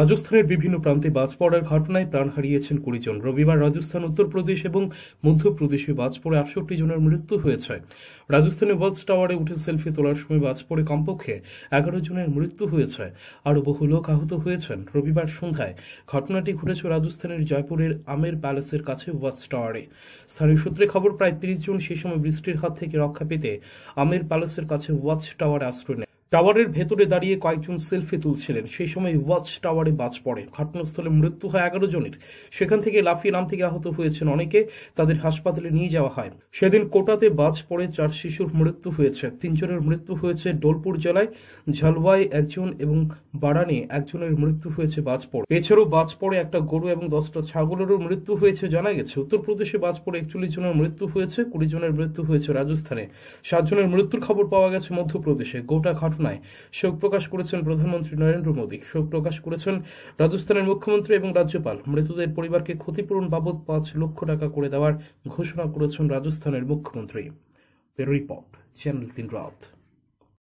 রাজস্থানের বিভিন্ন প্রান্তে বাজ পড়ার ঘটনায় প্রাণ হারিয়েছেন কুড়ি জন রবিবার রাজস্থান উত্তরপ্রদেশ এবং মধ্যপ্রদেশে বাজ পড়ে আটষট্টি জনের মৃত্যু হয়েছে রাজস্থানে ওয়াচ টাওয়ারে উঠে সেলফি তোলার সময় বাজ পড়ে কমপক্ষে এগারো জনের মৃত্যু হয়েছে আরও বহু লোক আহত হয়েছেন রবিবার সন্ধ্যায় ঘটনাটি ঘটেছে রাজস্থানের জয়পুরের আমের প্যালেসের কাছে ওয়াচ টাওয়ারে স্থানীয় সূত্রে খবর প্রায় তিরিশ জন সে সময় বৃষ্টির হাত থেকে রক্ষা পেতে আমের প্যালেসের কাছে ওয়াচ টাওয়ারে আশ্রয় নেয় টাওয়ারের ভেতরে দাঁড়িয়ে কয়েকজন সেলফি তুলছিলেন সেই সময় ওয়াচ টাওয়ারে বাজ পড়ে ঘটনাস্থলে মৃত্যু হয় এগারো জনের সেখান থেকে লাফিয়ে নাম থেকে আহত হয়েছেন অনেকে তাদের হাসপাতালে নিয়ে যাওয়া হয় সেদিন কোটাতে বাজ পড়ে চার শিশুর মৃত্যু হয়েছে তিনজনের মৃত্যু হয়েছে ডোলপুর জেলায় ঝালওয়ায় একজন এবং বারানে একজনের মৃত্যু হয়েছে বাজ পড়ে এছাড়াও বাজ পড়ে একটা গরু এবং দশটা ছাগলেরও মৃত্যু হয়েছে জানা গেছে উত্তরপ্রদেশে বাজ পড়ে একচল্লিশ জনের মৃত্যু হয়েছে কুড়ি জনের মৃত্যু হয়েছে রাজস্থানে সাতজনের মৃত্যুর খবর পাওয়া গেছে মধ্যপ্রদেশে গোটা ঘাট ঘটনায় শোক প্রকাশ করেছেন প্রধানমন্ত্রী নরেন্দ্র মোদী শোক প্রকাশ করেছেন রাজস্থানের মুখ্যমন্ত্রী এবং রাজ্যপাল মৃতদের পরিবারকে ক্ষতিপূরণ বাবদ পাঁচ লক্ষ টাকা করে দেওয়ার ঘোষণা করেছেন রাজস্থানের মুখ্যমন্ত্রী রিপোর্ট চ্যানেল তিন